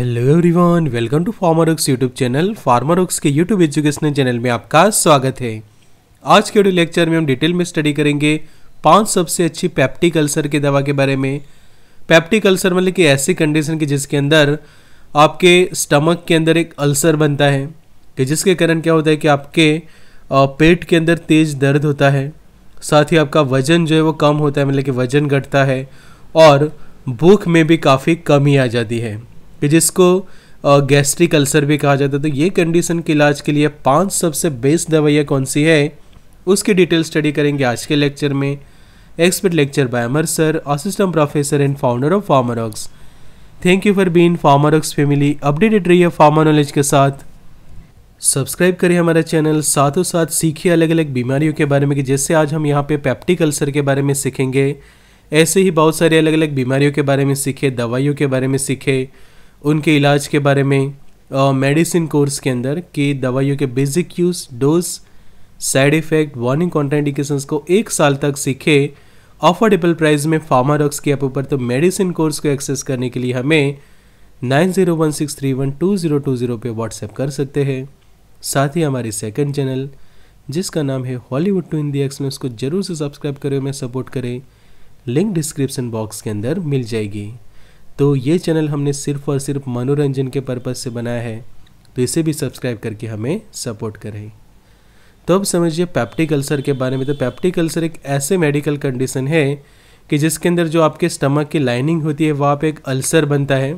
hello everyone welcome to Pharmarocks YouTube channel Pharmarocks के YouTube educational channel में आपका स्वागत है आज के ऑडियो लेक्चर में हम डिटेल में स्टडी करेंगे पांच सबसे अच्छी पैप्टिक अल्सर की दवा के बारे में पैप्टिक अल्सर मतलब कि ऐसी कंडीशन की जिसके अंदर आपके स्टमक के अंदर एक अल्सर बनता है कि जिसके कारण क्या होता है कि आपके पेट के अंदर तेज दर्द होता है साथ ही आपका वजन जो है वो कम होता है मतलब कि वजन घटता है और भूख में भी काफ़ी कमी आ जाती है कि जिसको गैस्ट्रिक अल्सर भी कहा जाता है तो ये कंडीशन के इलाज के लिए पांच सबसे बेस्ट दवाइयाँ कौन सी है उसकी डिटेल स्टडी करेंगे आज के लेक्चर में expert lecture by Amar sir assistant professor and founder of Pharmarocks thank you for being Pharmarocks family updated रहिए फार्मा नॉलेज के साथ सब्सक्राइब करिए हमारा चैनल साथों साथ सीखिए अलग अलग बीमारियों के बारे में कि जैसे आज हम यहाँ पे पेप्टिक अल्सर के बारे में सीखेंगे ऐसे ही बहुत सारे अलग अलग बीमारियों के बारे में सीखे दवाइयों के बारे में सीखे उनके इलाज के बारे में मेडिसिन कोर्स के अंदर कि दवाइयों के basic use dose side effect warning contraindication को एक साल तक सीखे अफोर्डेबल प्राइस में फार्मा डॉक्स की ऐप ऊपर तो मेडिसिन कोर्स को एक्सेस करने के लिए हमें nine zero one six three one two zero two zero पर व्हाट्सएप कर सकते हैं साथ ही हमारे सेकेंड चैनल जिसका नाम है हॉलीवुड टू हिंदी एक्स में उसको ज़रूर से सब्सक्राइब करें हमें सपोर्ट करें लिंक डिस्क्रिप्सन बॉक्स के अंदर मिल जाएगी तो ये चैनल हमने सिर्फ और सिर्फ मनोरंजन के पर्पज़ से बनाया है तो इसे भी सब्सक्राइब करके हमें सपोर्ट करें तो अब समझिए पैप्टिक अल्सर के बारे में तो पैप्टिक अल्सर एक ऐसे मेडिकल कंडीशन है कि जिसके अंदर जो आपके स्टमक की लाइनिंग होती है वहाँ पे एक अल्सर बनता है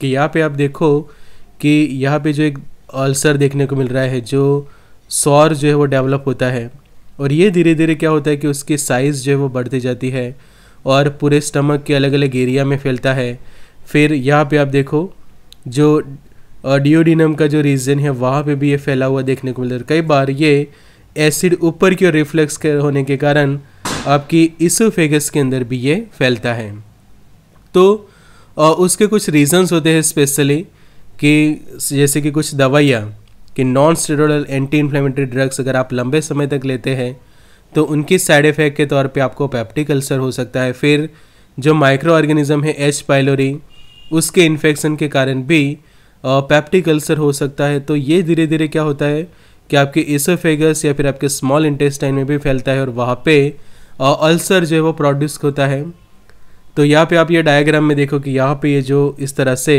कि यहाँ पे आप देखो कि यहाँ पे जो एक अल्सर देखने को मिल रहा है जो सौर जो है वो डेवलप होता है और ये धीरे धीरे क्या होता है कि उसकी साइज़ जो है वो बढ़ती जाती है और पूरे स्टमक के अलग अलग एरिया में फैलता है फिर यहाँ पे आप देखो जो डिओडिनम का जो रीजन है वहाँ पे भी ये फैला हुआ देखने को मिलता है कई बार ये एसिड ऊपर की ओर रिफ्लेक्स के होने के कारण आपकी इसोफेगस के अंदर भी ये फैलता है तो उसके कुछ रीजंस होते हैं स्पेशली कि जैसे कि कुछ दवाइयाँ कि non steroidal anti inflammatory drugs अगर आप लंबे समय तक लेते हैं तो उनकी साइड इफ़ेक्ट के तौर पे आपको पैप्टिक अल्सर हो सकता है फिर जो माइक्रो ऑर्गेनिज्म है एच पाइलोरी उसके इन्फेक्शन के कारण भी पैप्टिक अल्सर हो सकता है तो ये धीरे धीरे क्या होता है कि आपके इसोफेगस या फिर आपके स्मॉल इंटेस्टाइन में भी फैलता है और वहाँ पे अल्सर जो है वो प्रोड्यूस होता है तो यहाँ पे आप ये डायग्राम में देखो कि यहाँ पे ये जो इस तरह से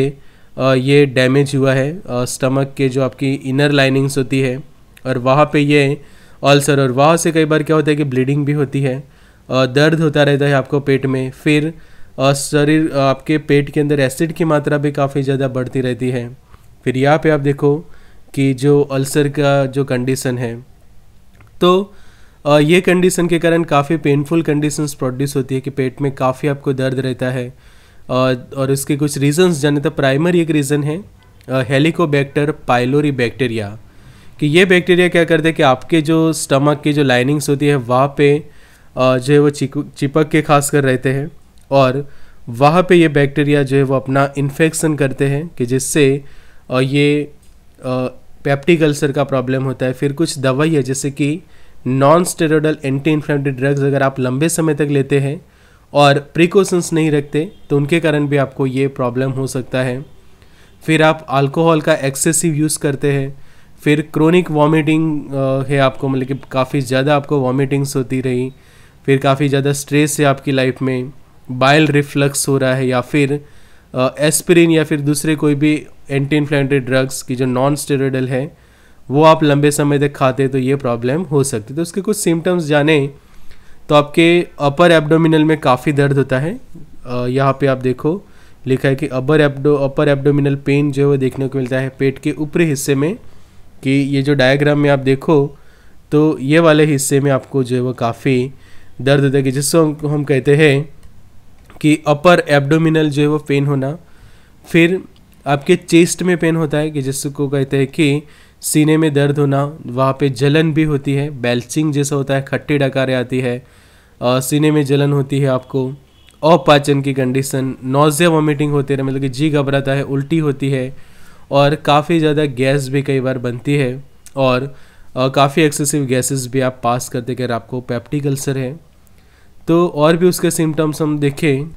ये डैमेज हुआ है स्टमक के जो आपकी इनर लाइनिंग्स होती है और वहाँ पे ये अल्सर और वहाँ से कई बार क्या होता है कि ब्लीडिंग भी होती है दर्द होता रहता है आपको पेट में फिर शरीर आपके पेट के अंदर एसिड की मात्रा भी काफ़ी ज़्यादा बढ़ती रहती है फिर यहाँ पे आप देखो कि जो अल्सर का जो कंडीशन है तो ये कंडीशन के कारण काफ़ी पेनफुल कंडीशंस प्रोड्यूस होती है कि पेट में काफ़ी आपको दर्द रहता है और इसके कुछ रीजंस जाने तो प्राइमरी एक रीज़न है हेलिकोबैक्टर पाइलोरी बैक्टीरिया कि ये बैक्टीरिया क्या करते हैं कि आपके जो स्टमक की जो लाइनिंग्स होती है वहाँ पे जो है वो चिपक के खास कर रहते हैं और वहाँ पे ये बैक्टीरिया जो है वो अपना इन्फेक्शन करते हैं कि जिससे ये पैप्टिक अल्सर का प्रॉब्लम होता है फिर कुछ दवाई है जैसे कि non steroidal anti inflammatory drugs अगर आप लंबे समय तक लेते हैं और प्रिकॉशंस नहीं रखते तो उनके कारण भी आपको ये प्रॉब्लम हो सकता है फिर आप अल्कोहल का एक्सेसिव यूज़ करते हैं फिर क्रोनिक वॉमिटिंग है आपको मतलब कि काफ़ी ज़्यादा आपको वॉमिटिंग्स होती रही फिर काफ़ी ज़्यादा स्ट्रेस है आपकी लाइफ में बाइल रिफ्लक्स हो रहा है या फिर एस्पिरिन या फिर दूसरे कोई भी एंटी इन्फ्लेमेटरी ड्रग्स की जो नॉन स्टेरोडल है वो आप लंबे समय तक खाते हैं तो ये प्रॉब्लम हो सकती है तो उसके कुछ सिम्टम्स जाने तो आपके अपर एब्डोमिनल में काफ़ी दर्द होता है यहाँ पे आप देखो लिखा है कि upper abdo upper abdominal pain जो है वो देखने को मिलता है पेट के ऊपरी हिस्से में कि ये जो डायग्राम में आप देखो तो ये वाले हिस्से में आपको जो है वो काफ़ी दर्द होता है कि जिसको हम कहते हैं कि अपर एब्डोमिनल जो है वो पेन होना फिर आपके चेस्ट में पेन होता है कि जिसको कहते हैं कि सीने में दर्द होना वहाँ पे जलन भी होती है बेल्चिंग जैसा होता है खट्टी डकारे आती है आ, सीने में जलन होती है आपको अपाचन की कंडीशन नोजिया वॉमिटिंग होती है मतलब कि जी घबराता है उल्टी होती है और काफ़ी ज़्यादा गैस भी कई बार बनती है और काफ़ी एक्सेसिव गैसेस भी आप पास करते अगर आपको पैप्टिकल्सर अल्सर है तो और भी उसके सिम्टम्स हम देखें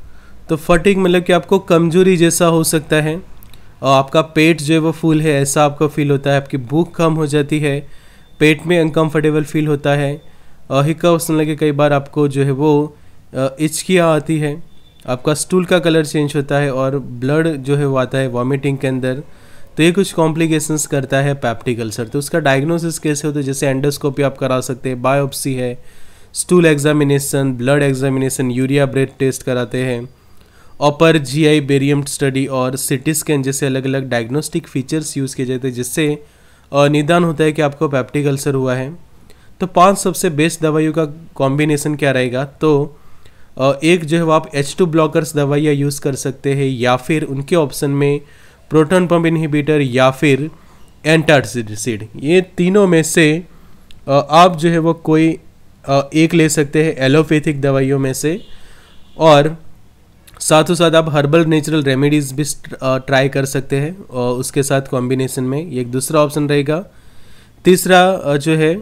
तो फटिक मतलब कि आपको कमजोरी जैसा हो सकता है और आपका पेट जो है वो फूल है ऐसा आपको फील होता है आपकी भूख कम हो जाती है पेट में अनकम्फर्टेबल फील होता है और हिकअप्स मतलब लगे कई बार आपको जो है वो इचकिया आती है आपका स्टूल का कलर चेंज होता है और ब्लड जो है वो आता है वॉमिटिंग के अंदर तो ये कुछ कॉम्प्लिकेशंस करता है पैप्टिकल्सर तो उसका डायग्नोसिस कैसे होता है जैसे एंडोस्कोपी आप करा सकते हैं बायोप्सी है stool examination blood examination urea breath test कराते हैं ऑपर आई बेरियम स्टडी और सिटी स्कैन जैसे अलग अलग डायग्नोस्टिक फीचर्स यूज़ किए जाते हैं जिससे निदान होता है कि आपको पैप्टिक अल्सर हुआ है तो पांच सबसे बेस्ट दवाइयों का कॉम्बिनेशन क्या रहेगा तो एक जो है वो आप एच टू ब्लॉकर्स दवाइयाँ यूज़ कर सकते हैं या फिर उनके ऑप्शन में प्रोटोन पम्प इनहिबिटर या फिर एंटासिड ये तीनों में से आप जो है वो कोई एक ले सकते हैं एलोपैथिक दवाइयों में से और साथ ही साथ आप हर्बल नेचुरल रेमेडीज़ भी ट्राई कर सकते हैं और उसके साथ कॉम्बिनेशन में ये एक दूसरा ऑप्शन रहेगा तीसरा जो है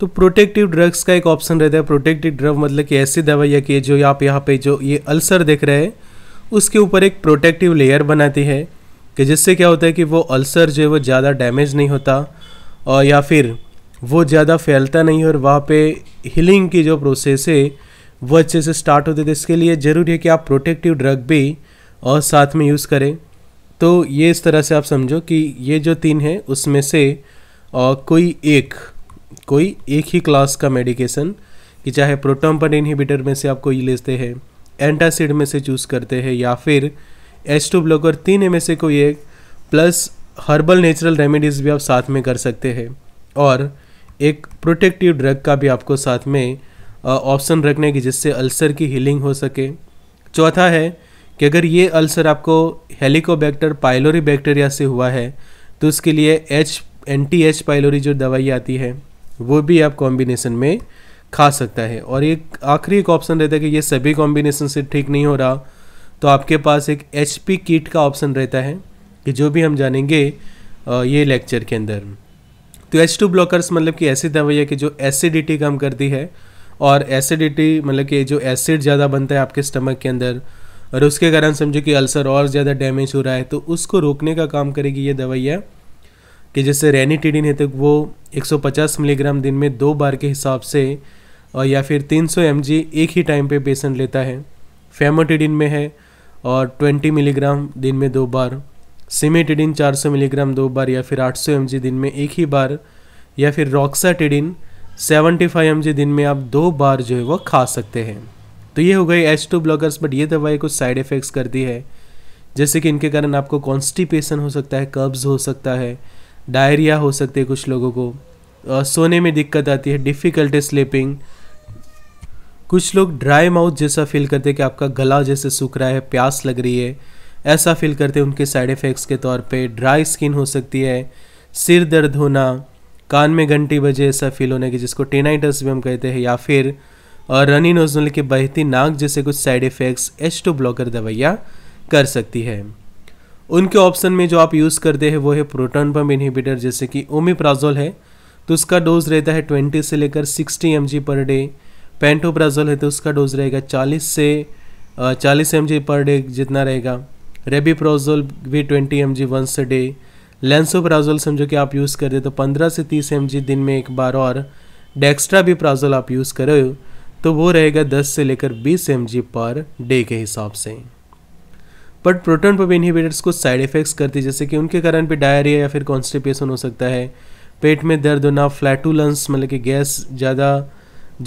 तो प्रोटेक्टिव ड्रग्स का एक ऑप्शन रहता है प्रोटेक्टिव ड्रग मतलब कि ऐसी दवाइयाँ कि जो आप यहाँ पे जो ये अल्सर देख रहे हैं उसके ऊपर एक प्रोटेक्टिव लेयर बनाती है कि जिससे क्या होता है कि वो अल्सर जो है वो ज़्यादा डैमेज नहीं होता और या फिर वो ज़्यादा फैलता नहीं और वहाँ पे हीलिंग की जो प्रोसेस है वो अच्छे से स्टार्ट होते थे इसके लिए ज़रूरी है कि आप प्रोटेक्टिव ड्रग भी और साथ में यूज़ करें तो ये इस तरह से आप समझो कि ये जो तीन है उसमें से और कोई एक कोई एक ही क्लास का मेडिकेशन कि चाहे प्रोटोम्पन इन्हीबिटर इनहिबिटर में से आप कोई लेते हैं एंटासिड में से चूज़ करते हैं या फिर एच टू ब्लॉकर तीन में से कोई एक प्लस हर्बल नेचुरल रेमेडीज़ भी आप साथ में कर सकते हैं और एक प्रोटेक्टिव ड्रग का भी आपको साथ में ऑप्शन रखने की जिससे अल्सर की हीलिंग हो सके चौथा है कि अगर ये अल्सर आपको हेलिकोबैक्टर पाइलोरी बैक्टीरिया से हुआ है तो उसके लिए एच एंटी एच पाइलोरी जो दवाई आती है वो भी आप कॉम्बिनेशन में खा सकता है और एक आखिरी एक ऑप्शन रहता है कि ये सभी कॉम्बिनेशन से ठीक नहीं हो रहा तो आपके पास एक एच पी किट का ऑप्शन रहता है कि जो भी हम जानेंगे ये लेक्चर के अंदर तो एच टू ब्लॉकर्स मतलब कि ऐसी दवाई है कि जो एसिडिटी कम करती है और एसिडिटी मतलब कि जो एसिड ज़्यादा बनता है आपके स्टमक के अंदर और उसके कारण समझो कि अल्सर और ज़्यादा डैमेज हो रहा है तो उसको रोकने का काम करेगी ये दवाइयाँ कि जैसे रेनीटिडिन है तो वो 150 मिलीग्राम दिन में दो बार के हिसाब से और या फिर 300 सौ एक ही टाइम पे पेशेंट लेता है फेमोटिडिन में है और 20 मिलीग्राम दिन में दो बार सिमेटिडिन 400 मिलीग्राम दो बार या फिर 800 सौ दिन में एक ही बार या फिर रॉक्साटिडिन 75 फाइव दिन में आप दो बार जो है वो खा सकते हैं तो ये हो गई एच टू ब्लॉकर्स बट ये दवाई कुछ साइड इफ़ेक्ट्स करती है जैसे कि इनके कारण आपको कॉन्स्टिपेशन हो सकता है कब्ज़ हो सकता है डायरिया हो सकते है कुछ लोगों को आ, सोने में दिक्कत आती है डिफ़िकल्टी स्लीपिंग कुछ लोग ड्राई माउथ जैसा फील करते हैं कि आपका गला जैसे सूख रहा है प्यास लग रही है ऐसा फील करते हैं उनके साइड इफ़ेक्ट्स के तौर पे ड्राई स्किन हो सकती है सिर दर्द होना कान में घंटी बजे ऐसा फील होने की जिसको टेनाइटस भी हम कहते हैं या फिर और रनी नोजल की बहती नाक जैसे कुछ side effects H two blocker दवाइयाँ कर सकती है उनके ऑप्शन में जो आप यूज़ करते हैं वो है प्रोटोन पम्प इनहिबिटर जैसे कि ओमिप्राजोल है तो उसका डोज रहता है 20 से लेकर 60 एम पर डे पेंटोप्राजोल है तो उसका डोज रहेगा 40 से 40 एम पर डे जितना रहेगा रेबीप्रोजोल भी twenty M G once day lansoprazole समझो कि आप यूज़ कर रहे तो पंद्रह से तीस एम जी दिन में एक बार और डेक्स्ट्रा भी प्राजोल आप यूज़ कर रहे हो तो वो रहेगा दस से लेकर बीस एम जी पर डे के हिसाब से बट प्रोटोन पम्प इनहिबिटर्स कुछ साइड इफ़ेक्ट्स करती है जैसे कि उनके कारण भी डायरिया या फिर कॉन्स्टिपेशन हो सकता है पेट में दर्द होना फ्लैटुलेंस मतलब कि गैस ज़्यादा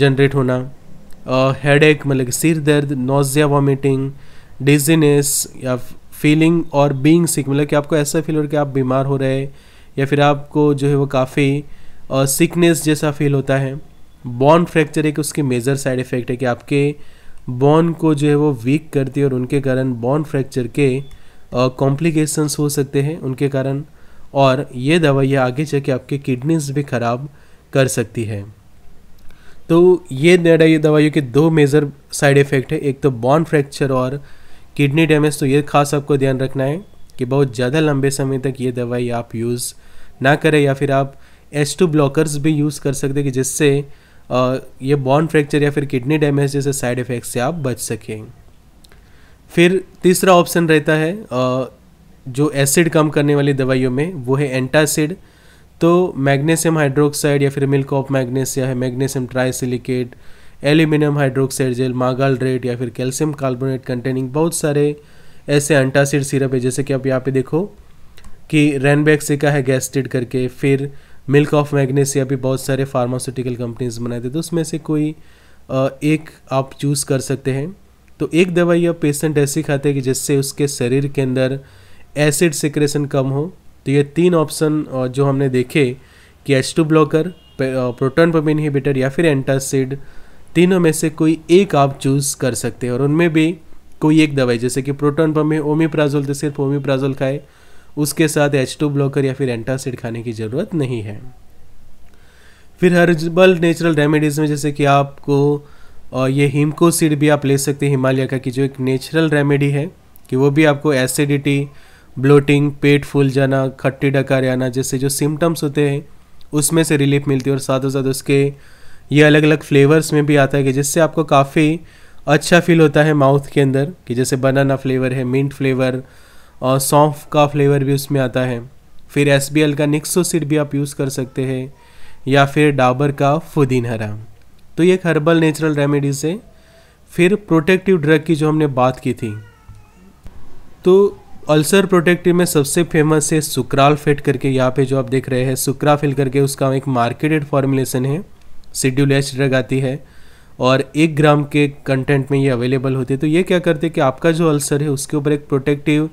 जनरेट होना हेड एक मतलब कि सिर दर्द नोजिया वॉमिटिंग डिजीनेस या फीलिंग और बीइंग सिक मतलब कि आपको ऐसा फील हो रहा है कि आप बीमार हो रहे हैं या फिर आपको जो है वो काफ़ी सिकनेस जैसा फील होता है बॉन फ्रैक्चर एक उसकी मेजर साइड इफ़ेक्ट है कि आपके बॉन को जो है वो वीक करती है और उनके कारण बॉन फ्रैक्चर के कॉम्प्लिकेशंस हो सकते हैं उनके कारण और ये दवाइयाँ आगे चल के आपके किडनीज भी ख़राब कर सकती है तो ये दवाइयों के दो मेजर साइड इफ़ेक्ट है एक तो बॉन फ्रैक्चर और किडनी डैमेज तो ये खास आपको ध्यान रखना है कि बहुत ज़्यादा लंबे समय तक ये दवाई आप यूज़ ना करें या फिर आप एस टू ब्लॉकर्स भी यूज़ कर सकते कि जिससे ये बॉन फ्रैक्चर या फिर किडनी डैमेज जैसे साइड इफ़ेक्ट से आप बच सकें फिर तीसरा ऑप्शन रहता है जो एसिड कम करने वाली दवाइयों में वो है एंटासिड तो मैग्नीशियम हाइड्रोक्साइड या फिर मिल्क ऑफ मैग्नेशिया है magnesium silicate aluminium hydroxide gel magaldrate या फिर कैल्शियम कार्बोनेट कंटेनिंग बहुत सारे ऐसे अंटासिड सिरप है जैसे कि आप यहाँ पे देखो कि से का है गैस्टेड करके फिर मिल्क ऑफ मैग्नेसिया भी बहुत सारे फार्मास्यूटिकल कंपनीज बनाए थे तो उसमें से कोई एक आप चूज़ कर सकते हैं तो एक दवाई अब पेशेंट ऐसी खाते हैं कि जिससे उसके शरीर के अंदर एसिड सिक्रेशन कम हो तो ये तीन ऑप्शन जो हमने देखे कि H two blocker proton pump या फिर एंटासिड तीनों में से कोई एक आप चूज़ कर सकते हैं और उनमें भी कोई एक दवाई जैसे कि प्रोटोन पम्प में ओमीप्राजोल तो सिर्फ ओमीप्राजोल खाए उसके साथ एच टू ब्लॉकर या फिर एंटासिड खाने की ज़रूरत नहीं है फिर हर्बल नेचुरल रेमेडीज़ में जैसे कि आपको और ये हिमको सीड भी आप ले सकते हैं हिमालय का कि जो एक नेचुरल रेमेडी है कि वो भी आपको एसिडिटी ब्लोटिंग पेट फूल जाना खट्टी डकार आना जैसे जो सिम्टम्स होते हैं उसमें से रिलीफ मिलती है और साथ ही साथ उसके ये अलग अलग फ्लेवर्स में भी आता है कि जिससे आपको काफ़ी अच्छा फील होता है माउथ के अंदर कि जैसे बनाना फ्लेवर है मिंट फ्लेवर और सौंफ का फ्लेवर भी उसमें आता है फिर एस बी एल का निक्सो भी आप यूज़ कर सकते हैं या फिर डाबर का फुदीन हरा तो ये एक हर्बल नेचुरल रेमेडीज़ है फिर प्रोटेक्टिव ड्रग की जो हमने बात की थी तो अल्सर प्रोटेक्टिव में सबसे फेमस है सुक्राल फेट करके यहाँ पे जो आप देख रहे हैं सुक्रा फिल करके उसका एक मार्केटेड फॉर्मुलेशन है शेड्यूल एच ड्रग आती है और एक ग्राम के कंटेंट में ये अवेलेबल होती है तो ये क्या करते हैं कि आपका जो अल्सर है उसके ऊपर एक प्रोटेक्टिव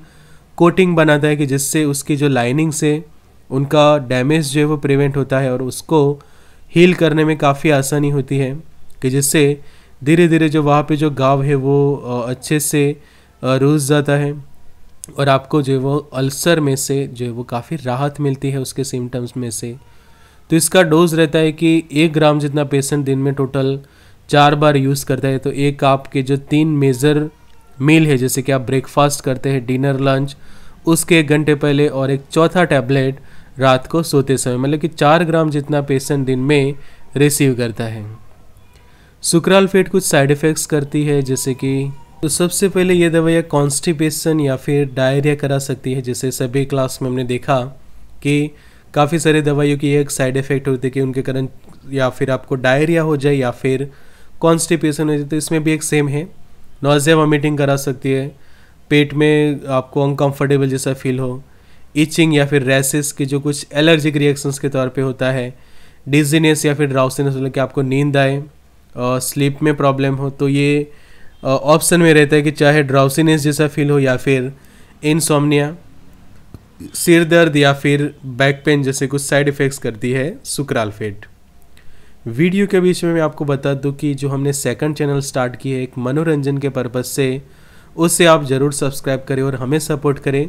कोटिंग बनाता है कि जिससे उसकी जो लाइनिंग्स है उनका डैमेज जो है वो प्रिवेंट होता है और उसको हील करने में काफ़ी आसानी होती है कि जिससे धीरे धीरे जो वहाँ पे जो गाव है वो अच्छे से रूस जाता है और आपको जो है वो अल्सर में से जो है वो काफ़ी राहत मिलती है उसके सिम्टम्स में से तो इसका डोज रहता है कि एक ग्राम जितना पेशेंट दिन में टोटल चार बार यूज़ करता है तो एक आपके जो तीन मेजर मील है जैसे कि आप ब्रेकफास्ट करते हैं डिनर लंच उसके एक घंटे पहले और एक चौथा टैबलेट रात को सोते समय मतलब कि चार ग्राम जितना पेशेंट दिन में रिसीव करता है सुक्राल फेट कुछ साइड इफ़ेक्ट्स करती है जैसे कि तो सबसे पहले ये दवाइयाँ कॉन्स्टिपेशन या फिर डायरिया करा सकती है जैसे सभी क्लास में हमने देखा कि काफ़ी सारे दवाइयों की एक साइड इफ़ेक्ट होती है कि उनके कारण या फिर आपको डायरिया हो जाए या फिर कॉन्स्टिपेशन हो जाए तो इसमें भी एक सेम है नोजिया वॉमिटिंग करा सकती है पेट में आपको अनकम्फर्टेबल जैसा फील हो इचिंग या फिर रैसेस के जो कुछ एलर्जिक रिएक्शंस के तौर पे होता है डिजीनेस या फिर ड्राउसीनेस मतलब कि आपको नींद आए स्लीप में प्रॉब्लम हो तो ये ऑप्शन में रहता है कि चाहे ड्राउसीनेस जैसा फील हो या फिर इंसोमनिया सिर दर्द या फिर बैक पेन जैसे कुछ साइड इफ़ेक्ट्स करती है सुक्रालफेट वीडियो के बीच में मैं आपको बता दूं कि जो हमने सेकंड चैनल स्टार्ट की है एक मनोरंजन के पर्पज़ से उससे आप ज़रूर सब्सक्राइब करें और हमें सपोर्ट करें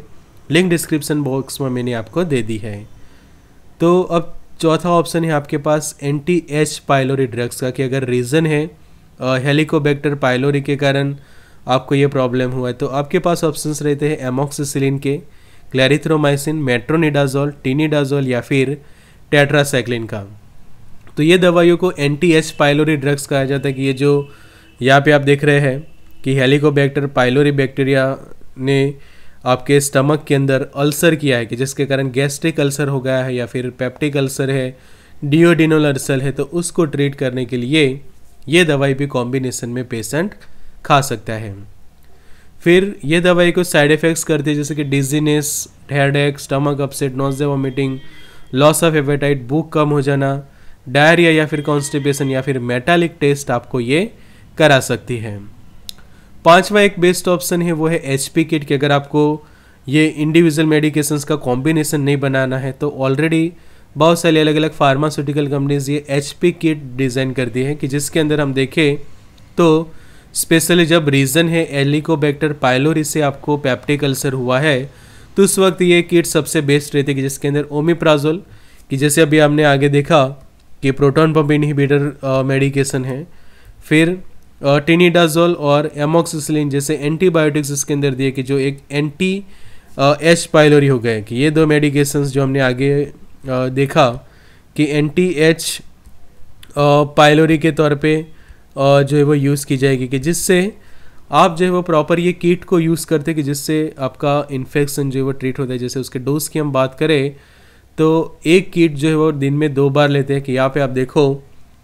लिंक डिस्क्रिप्सन बॉक्स में मैंने आपको दे दी है तो अब चौथा ऑप्शन है आपके पास एंटी एच पाइलोरी ड्रग्स का कि अगर रीज़न है हेलिकोबैक्टर पाइलोरी के कारण आपको ये प्रॉब्लम हुआ है तो आपके पास ऑप्शंस रहते हैं एमोक्सिसिलिन के क्लैरिथ्रोमाइसिन मेट्रोनिडाजोल टीनिडाजोल या फिर टेट्रासाइक्लिन का तो ये दवाइयों को एंटी एच पाइलोरी ड्रग्स कहा जाता है कि ये जो यहाँ पे आप देख रहे हैं कि हेलिकोबैक्टर पाइलोरी बैक्टीरिया ने आपके स्टमक के अंदर अल्सर किया है कि जिसके कारण गैस्ट्रिक अल्सर हो गया है या फिर पेप्टिक अल्सर है डिओडिनोल अल्सर है तो उसको ट्रीट करने के लिए ये दवाई भी कॉम्बिनेशन में पेशेंट खा सकता है फिर ये दवाई कुछ साइड इफ़ेक्ट्स करती है जैसे कि dizziness headache stomach upset nausea vomiting loss of appetite भूख कम हो जाना डायरिया या फिर कॉन्स्टिपेशन या फिर मेटालिक टेस्ट आपको ये करा सकती है पांचवा एक बेस्ट ऑप्शन है वो है एच पी किट कि अगर आपको ये इंडिविजुअल मेडिकेशंस का कॉम्बिनेशन नहीं बनाना है तो ऑलरेडी बहुत सारी अलग अलग फार्मास्यूटिकल कंपनीज ये एच पी किट डिज़ाइन कर दी हैं कि जिसके अंदर हम देखें तो स्पेशली जब रीज़न है एलिकोबैक्टर पायलोरी से आपको पैप्टिक अल्सर हुआ है तो उस वक्त ये किट सबसे बेस्ट रहती है कि जिसके अंदर ओमिप्राजोल कि जैसे अभी हमने आगे देखा कि प्रोटॉन पम्प इनहिबिटर मेडिकेशन है फिर टिनिडाजोल और एमोक्सिसिलिन जैसे एंटीबायोटिक्स इसके अंदर दिए कि जो एक एंटी एच पायलोरी हो गए कि ये दो मेडिकेशंस जो हमने आगे आ, देखा कि एंटी एच पायलोरी के तौर पर जो है वो यूज़ की जाएगी कि जिससे आप जो है वो प्रॉपर ये किट को यूज़ करते कि जिससे आपका इन्फेक्शन जो है वो ट्रीट होता है जैसे उसके डोज की हम बात करें तो एक किट जो है वो दिन में दो बार लेते हैं कि यहाँ पे आप देखो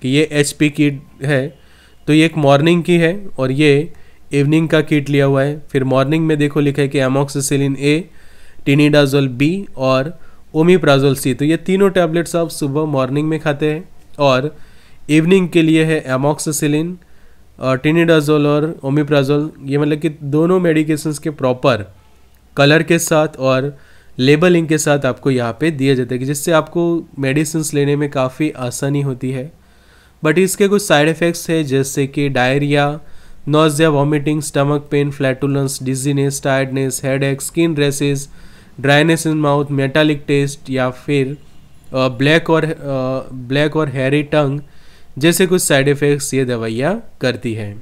कि ये एच पी किट है तो ये एक मॉर्निंग की है और ये इवनिंग का किट लिया हुआ है फिर मॉर्निंग में देखो लिखा है कि एमोक्सिसिलिन ए टिनीडाजोल बी और ओमीप्राजोल सी तो ये तीनों टैबलेट्स आप सुबह मॉर्निंग में खाते हैं और इवनिंग के लिए है एमोक्सिसिलिन टिनिडाजोल और ओमिप्राजोल ये मतलब कि दोनों मेडिकेशंस के प्रॉपर कलर के साथ और लेबलिंग के साथ आपको यहाँ पे दिया जाता है जिससे आपको मेडिसिंस लेने में काफ़ी आसानी होती है बट इसके कुछ साइड इफ़ेक्ट्स है जैसे कि diarrhoea nausea vomiting stomach pain flatulence dizziness tiredness headache skin rashes dryness in mouth metallic taste या फिर ब्लैक और ब्लैक और हेरी टंग जैसे कुछ साइड इफ़ेक्ट्स ये दवाइयाँ करती हैं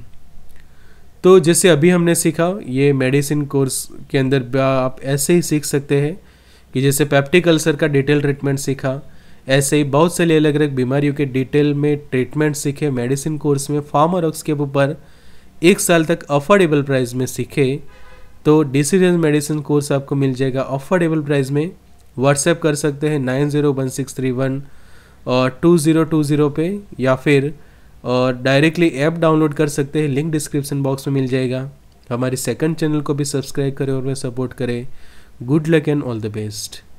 तो जैसे अभी हमने सीखा ये मेडिसिन कोर्स के अंदर आप ऐसे ही सीख सकते हैं कि जैसे पैप्टिक अल्सर का डिटेल ट्रीटमेंट सीखा ऐसे ही बहुत से अलग अलग बीमारियों के डिटेल में ट्रीटमेंट सीखे मेडिसिन कोर्स में फार्मा के ऊपर एक साल तक अफोर्डेबल प्राइस में सीखे तो डिसीजन मेडिसिन कोर्स आपको मिल जाएगा अफोर्डेबल प्राइस में व्हाट्सएप कर सकते हैं nine zero one six three one two zero two zero पे या फिर डायरेक्टली ऐप डाउनलोड कर सकते हैं लिंक डिस्क्रिप्शन बॉक्स में मिल जाएगा हमारे सेकंड चैनल को भी सब्सक्राइब करें और वह सपोर्ट करें good luck and all the best